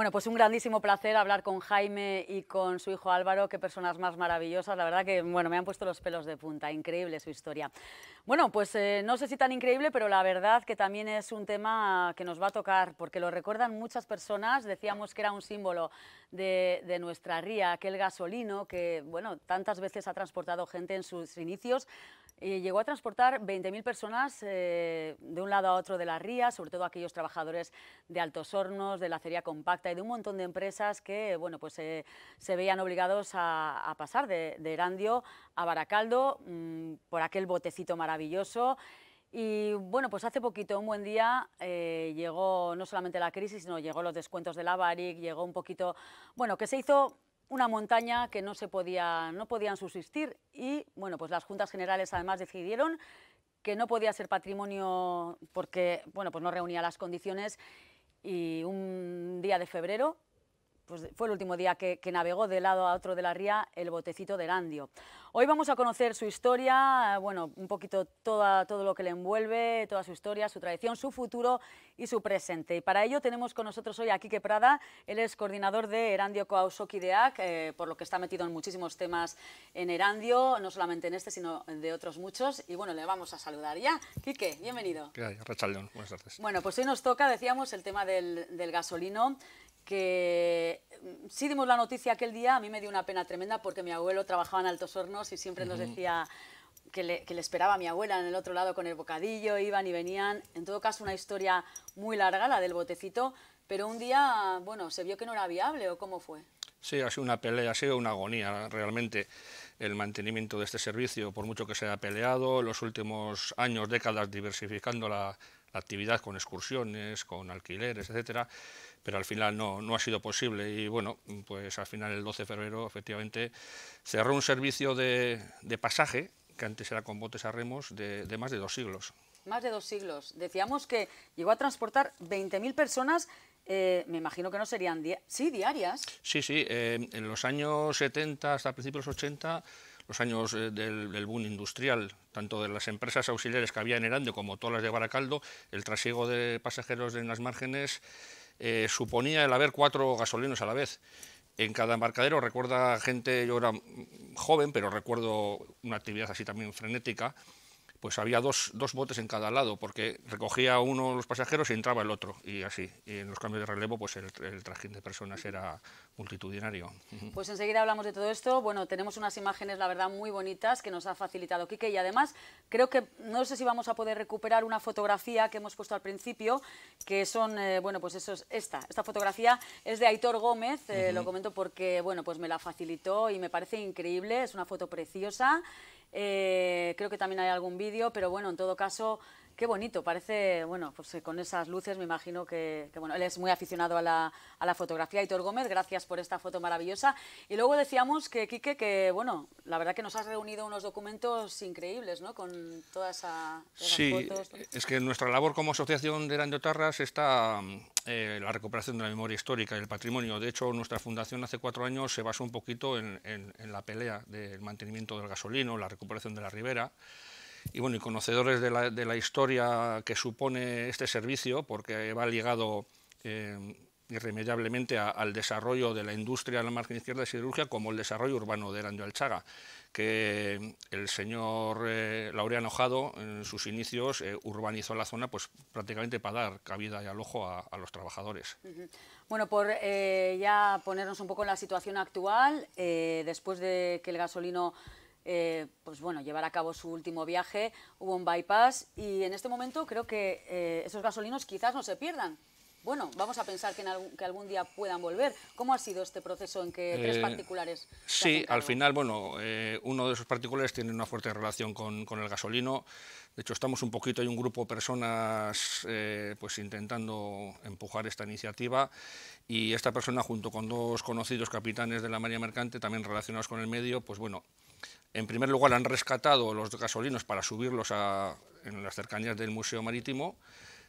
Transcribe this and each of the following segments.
Bueno, pues un grandísimo placer hablar con Jaime y con su hijo Álvaro, qué personas más maravillosas, la verdad que bueno, me han puesto los pelos de punta, increíble su historia. Bueno, pues eh, no sé si tan increíble, pero la verdad que también es un tema que nos va a tocar, porque lo recuerdan muchas personas, decíamos que era un símbolo de, de nuestra ría, aquel gasolino que bueno, tantas veces ha transportado gente en sus inicios, eh, llegó a transportar 20.000 personas eh, de un lado a otro de la ría, sobre todo aquellos trabajadores de Altos Hornos, de la acería compacta y de un montón de empresas que bueno, pues, eh, se veían obligados a, pasar de, Erandio a Baracaldo mm, por aquel botecito maravilloso. Y bueno, pues hace poquito, un buen día, llegó no solamente la crisis, sino llegó los descuentos de la Baric, llegó un poquito, bueno, que se hizo una montaña que no, se podía, no podían subsistir y bueno, pues las juntas generales además decidieron que no podía ser patrimonio porque bueno, pues no reunía las condiciones y un día de febrero pues, fue el último día que, navegó de lado a otro de la ría el botecito de Erandio. Hoy vamos a conocer su historia, bueno, un poquito toda, todo lo que le envuelve, toda su historia, su tradición, su futuro y su presente. Y para ello tenemos con nosotros hoy a Quique Prada, él es coordinador de Erandio Coausoki de AC, eh, por lo que está metido en muchísimos temas en Erandio, no solamente en este, sino de otros muchos. Y bueno, le vamos a saludar ya. Quique, bienvenido. ¿Qué hay? Rachaldón, buenas tardes. Bueno, pues hoy nos toca, decíamos, el tema del gasolino que mm, sí dimos la noticia aquel día, a mí me dio una pena tremenda porque mi abuelo trabajaba en Altos Hornos y siempre nos decía que le, esperaba mi abuela en el otro lado con el bocadillo, iban y venían. En todo caso, una historia muy larga, la del botecito, pero un día, bueno, se vio que no era viable o cómo fue. Sí, ha sido una pelea, ha sido una agonía realmente el mantenimiento de este servicio, por mucho que se haya peleado, los últimos años, décadas diversificando la, la actividad con excursiones, con alquileres, etcétera, pero al final no, no ha sido posible y bueno, pues al final el 12 de febrero efectivamente cerró un servicio de, pasaje, que antes era con botes a remos, de, más de dos siglos. Más de dos siglos. Decíamos que llegó a transportar 20.000 personas eh, me imagino que no serían sí, diarias. Sí, sí, eh, en los años 70 hasta principios 80 los años eh, del, boom industrial, tanto de las empresas auxiliares que había en Herande como todas las de Baracaldo, el trasiego de pasajeros en las márgenes eh, suponía el haber cuatro gasolinos a la vez. En cada embarcadero recuerda gente, yo era joven, pero recuerdo una actividad así también frenética, pues había dos, dos botes en cada lado, porque recogía uno los pasajeros y entraba el otro, y así. Y en los cambios de relevo, pues el, el trajín de personas era multitudinario. Pues enseguida hablamos de todo esto. Bueno, tenemos unas imágenes, la verdad, muy bonitas que nos ha facilitado Quique, y además creo que, no sé si vamos a poder recuperar una fotografía que hemos puesto al principio, que son, eh, bueno, pues eso es esta. Esta fotografía es de Aitor Gómez, eh, lo comento porque, bueno, pues me la facilitó y me parece increíble, es una foto preciosa. Eh, creo que también hay algún vídeo pero bueno, en todo caso, qué bonito. Parece, bueno, pues eh, con esas luces me imagino que, bueno, él es muy aficionado a la, a la fotografía. Hitor Gómez, gracias por esta foto maravillosa. Y luego decíamos que, Quique, que bueno, la verdad que nos has reunido unos documentos increíbles, ¿no? Con toda esa, todas fotos. Sí, es que nuestra labor como Asociación de Grandotarras está eh, la recuperación de la memoria histórica y el patrimonio. De hecho, nuestra fundación hace cuatro años se basó un poquito en, en la pelea del mantenimiento del gasolino, la recuperación de la ribera y bueno, y conocedores de la, de la, historia que supone este servicio, porque va ligado eh, irremediablemente al desarrollo de la industria de la margen izquierda de siderurgia, como el desarrollo urbano de Erandio Alchaga, que eh, el señor eh, Laureano en sus inicios, urbanizó la zona pues prácticamente para dar cabida y alojo a, los trabajadores. Bueno, por ya ponernos un poco en la situación actual, después de que el gasolino eh, pues bueno, llevar a cabo su último viaje, hubo un bypass y en este momento creo que eh, esos gasolinos quizás no se pierdan. Bueno, vamos a pensar que, algún, día puedan volver. ¿Cómo ha sido este proceso en que tres eh, particulares? Sí, al final, bueno, uno de esos particulares tiene una fuerte relación con, con, el gasolino. De hecho, estamos un poquito, hay un grupo de personas pues intentando empujar esta iniciativa y esta persona junto con dos conocidos capitanes de la María Mercante, también relacionados con el medio, pues bueno, en primer lugar, han rescatado los gasolinos para subirlos a, en las cercanías del Museo Marítimo,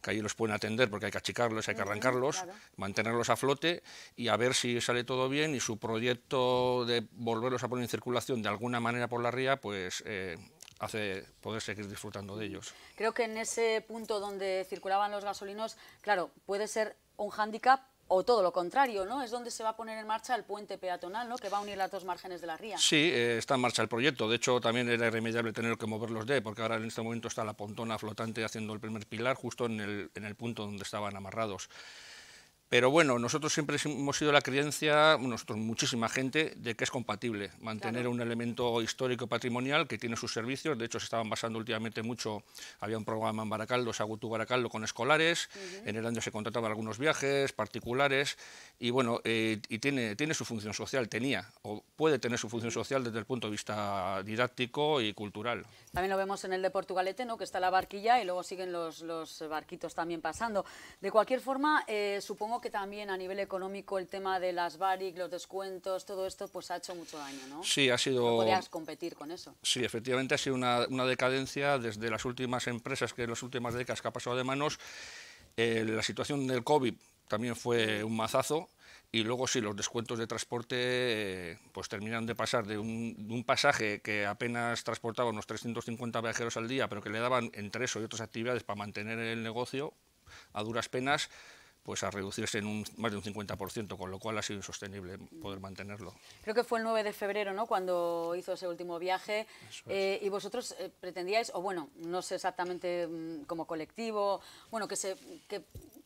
que allí los pueden atender porque hay que achicarlos, hay que arrancarlos, mantenerlos a flote y a ver si sale todo bien y su proyecto de volverlos a poner en circulación de alguna manera por la ría, pues eh, hace poder seguir disfrutando de ellos. Creo que en ese punto donde circulaban los gasolinos, claro, puede ser un hándicap o todo lo contrario, ¿no? Es donde se va a poner en marcha el puente peatonal, ¿no? Que va a unir las dos márgenes de la ría. Sí, eh, está en marcha el proyecto. De hecho, también era irremediable tener que mover los D, porque ahora en este momento está la pontona flotante haciendo el primer pilar justo en el, en el punto donde estaban amarrados. Pero bueno, nosotros siempre hemos sido la creencia, muchísima gente, de que es compatible mantener un elemento histórico patrimonial que tiene sus servicios. De hecho, se estaban basando últimamente mucho, había un programa en Baracaldo, Sagutu Baracaldo, con escolares. En el año se contrataban algunos viajes particulares. Y bueno, eh, y tiene, tiene su función social, tenía, o puede tener su función social desde el punto de vista didáctico y cultural. También lo vemos en el de Portugalete, ¿no? que está la barquilla y luego siguen los, los barquitos también pasando. De cualquier forma, eh, supongo que que también a nivel económico el tema de las VARIC, los descuentos, todo esto, pues ha hecho mucho daño, ¿no? Sí, ha sido... No podías competir con eso. Sí, efectivamente ha sido una, una decadencia desde las últimas empresas que en las últimas décadas que ha pasado de manos. Eh, la situación del COVID también fue un mazazo y luego sí, los descuentos de transporte eh, pues terminan de pasar de un, de un, pasaje que apenas transportaba unos 350 viajeros al día, pero que le daban entre eso y otras actividades para mantener el negocio a duras penas, pues a reducirse en un, más de un 50%, con lo cual ha sido insostenible poder mantenerlo. Creo que fue el 9 de febrero, ¿no?, cuando hizo ese último viaje, eh, y vosotros eh, pretendíais, o bueno, no sé exactamente mm, como colectivo, bueno, que, se, que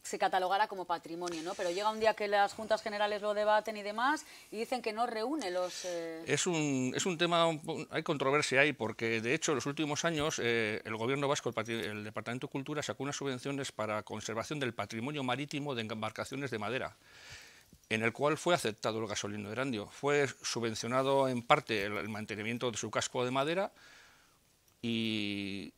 se catalogara como patrimonio, ¿no? Pero llega un día que las juntas generales lo debaten y demás y dicen que no reúne los... Eh, es, un, es un tema, hay controversia ahí, porque de hecho en los últimos años eh, el gobierno vasco, el, Departamento de Cultura, sacó unas subvenciones para conservación del patrimonio marítimo de embarcaciones de madera en el cual fue aceptado el gasolino de Fue subvencionado en parte el mantenimiento de su casco de madera y,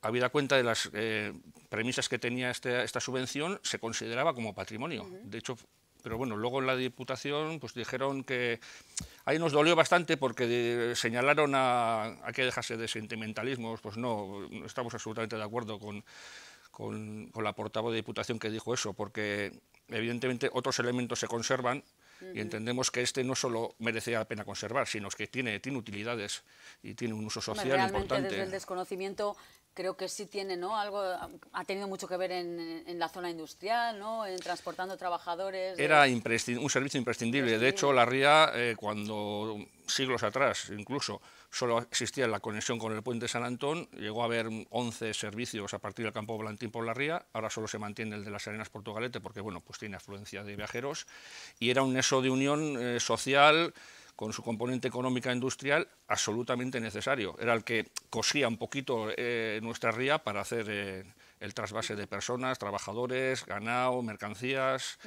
habida cuenta de las eh, premisas que tenía este, esta subvención, se consideraba como patrimonio. De hecho, pero bueno, luego en la Diputación pues dijeron que... Ahí nos dolió bastante porque señalaron a, a, que dejase de sentimentalismos, pues no, estamos absolutamente de acuerdo con, con, la portavoz de Diputación que dijo eso, porque evidentemente otros elementos se conservan, y entendemos que este no solo merece la pena conservar, sino que tiene, tiene utilidades y tiene un uso social Realmente el desconocimiento creo que sí tiene, ¿no? Algo ha tenido mucho que ver en, en la zona industrial, ¿no? En transportando trabajadores. Era un servicio imprescindible. De hecho, la ría, eh, cuando siglos atrás incluso solo existía la conexión con el puente San Antón, llegó a haber 11 servicios a partir del campo Blantín por la ría, ahora solo se mantiene el de las Arenas Portugalete porque, bueno, pues tiene afluencia de viajeros y era un nexo de unión eh, social con su componente económica industrial absolutamente necesario. Era el que cosía un poquito eh, nuestra ría para hacer eh, el trasvase de personas, trabajadores, ganado, mercancías.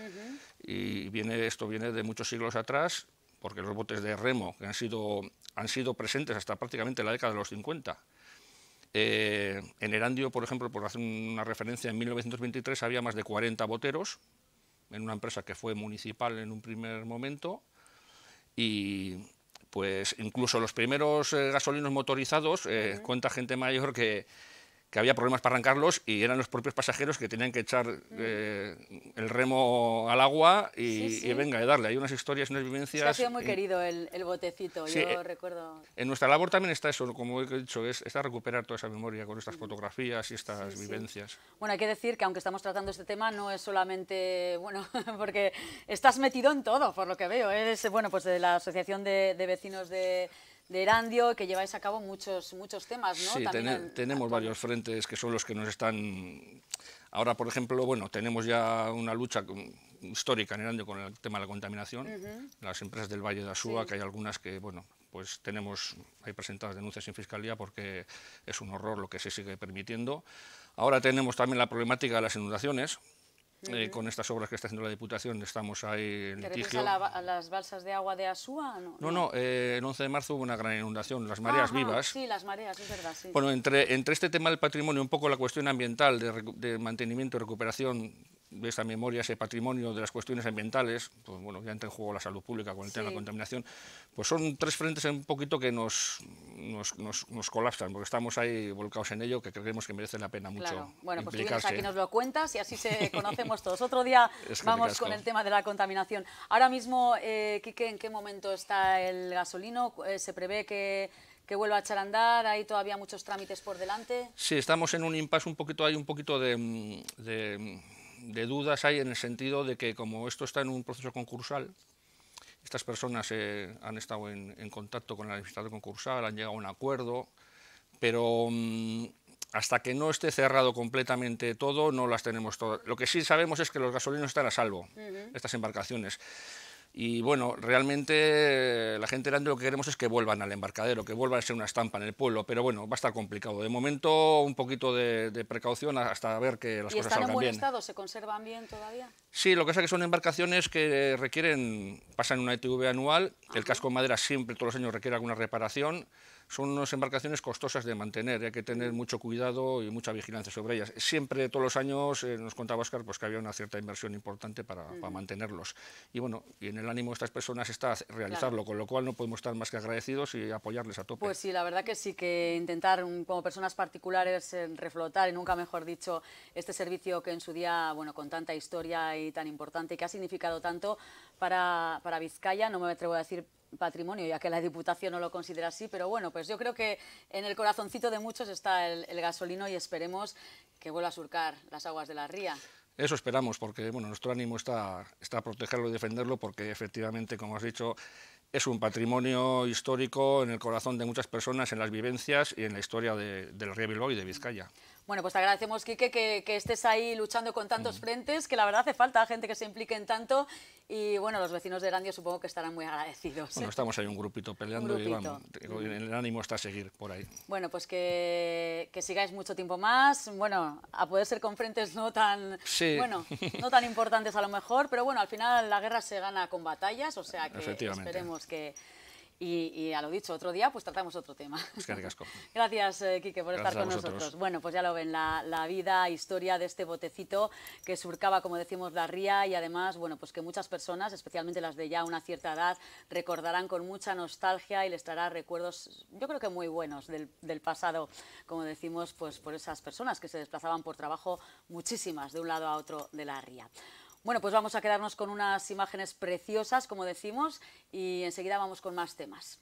Y viene, esto viene de muchos siglos atrás, porque los botes de remo que han sido, han sido presentes hasta prácticamente la década de los 50. Eh, en Erandio, por ejemplo, por hacer una referencia, en 1923 había más de 40 boteros en una empresa que fue municipal en un primer momento y pues incluso los primeros eh, gasolinos motorizados, eh, cuenta gente mayor que, que había problemas para arrancarlos y eran los propios pasajeros que tenían que echar mm. eh, el remo al agua y, venga, y darle. Hay unas historias, unas vivencias. ha sido muy querido el, botecito, yo eh, recuerdo. En nuestra labor también está eso, como he dicho, es, está recuperar toda esa memoria con estas fotografías y estas vivencias. Bueno, hay que decir que aunque estamos tratando este tema, no es solamente, bueno, porque estás metido en todo, por lo que veo. es bueno, pues de la Asociación de Vecinos de de Erandio, que lleváis a cabo muchos, muchos temas, ¿no? Sí, tenemos varios frentes que son los que nos están... Ahora, por ejemplo, bueno, tenemos ya una lucha histórica en Erandio con el tema de la contaminación. Las empresas del Valle de Asúa, que hay algunas que, bueno, pues tenemos, hay presentadas denuncias en fiscalía porque es un horror lo que se sigue permitiendo. Ahora tenemos también la problemática de las inundaciones, eh, con estas obras que está haciendo la Diputación estamos ahí en ¿Te A, las balsas de agua de Asúa? No, no, eh, el 11 de marzo hubo una gran inundación, las mareas vivas. Sí, las mareas, es verdad, Bueno, entre, entre este tema del patrimonio, un poco la cuestión ambiental, de, mantenimiento mantenimiento, recuperación, de esa memoria, ese patrimonio de las cuestiones ambientales, pues bueno, ya entra en juego la salud pública con el tema de la contaminación, pues son tres frentes un poquito que nos, nos, nos, colapsan, porque estamos ahí volcados en ello, que creemos que merece la pena mucho. Claro. Bueno, pues tú vienes aquí nos lo cuentas y así se conocemos todos. Otro día vamos con el tema de la contaminación. Ahora mismo, eh, Quique, ¿en qué momento está el gasolino? Eh, ¿Se prevé que que vuelva a andar? hay todavía muchos trámites por delante. Sí, estamos en un impasse un poquito, hay un poquito de mm, de dudas hay en el sentido de que como esto está en un proceso concursal, estas personas eh, han estado en, contacto con el administrador concursal, han llegado a un acuerdo, pero mm, hasta que no esté cerrado completamente todo, no las tenemos todas. Lo que sí sabemos es que los gasolinos están a salvo, estas embarcaciones. Y bueno, realmente eh, la gente grande lo que queremos es que vuelvan al embarcadero, que vuelva a ser una estampa en el pueblo, pero bueno, va a estar complicado. De momento, un poquito de, precaución hasta ver que las cosas salgan bien. ¿Están en buen estado? ¿Se conservan bien todavía? Sí, lo que pasa es que son embarcaciones que requieren, pasan una ITV anual, el casco de madera siempre, todos los años, requiere alguna reparación son unas embarcaciones costosas de mantener, hay que tener mucho cuidado y mucha vigilancia sobre ellas. Siempre, todos los años, eh, nos contaba Oscar pues, que había una cierta inversión importante para, mantenerlos. Y bueno, y en el ánimo de estas personas está realizarlo, con lo cual no podemos estar más que agradecidos y apoyarles a tope. Pues sí, la verdad que sí, que intentar como personas particulares eh, reflotar, y nunca mejor dicho, este servicio que en su día, bueno, con tanta historia y tan importante y que ha significado tanto, para, para Vizcaya, no me atrevo a decir patrimonio, ya que la Diputación no lo considera así, pero bueno, pues yo creo que en el corazoncito de muchos está el, gasolino y esperemos que vuelva a surcar las aguas de la ría. Eso esperamos, porque bueno, nuestro ánimo está, está a protegerlo y defenderlo, porque efectivamente, como has dicho, es un patrimonio histórico en el corazón de muchas personas, en las vivencias y en la historia de, del Río Bilbao y de Vizcaya. Bueno, pues te agradecemos, Quique, que, estés ahí luchando con tantos mm. frentes, que la verdad hace falta gente que se implique en tanto y bueno, los vecinos de Erandio supongo que estarán muy agradecidos. Bueno, estamos ahí un grupito peleando y el ánimo está a seguir por ahí. Bueno, pues que, sigáis mucho tiempo más. Bueno, a poder ser con frentes no tan, bueno, no tan importantes a lo mejor, pero bueno, al final la guerra se gana con batallas, o sea que esperemos que y, a lo dicho, otro día pues tratamos otro tema. que Gracias, eh, Quique, por estar con nosotros. Bueno, pues ya lo ven, la, la, vida, historia de este botecito que surcaba, como decimos, la ría y además, bueno, pues que muchas personas, especialmente las de ya una cierta edad, recordarán con mucha nostalgia y les traerá recuerdos, yo creo que muy buenos del, del pasado, como decimos, pues por esas personas que se desplazaban por trabajo muchísimas de un lado a otro de la ría. Bueno, pues vamos a quedarnos con unas imágenes preciosas, como decimos, y enseguida vamos con más temas.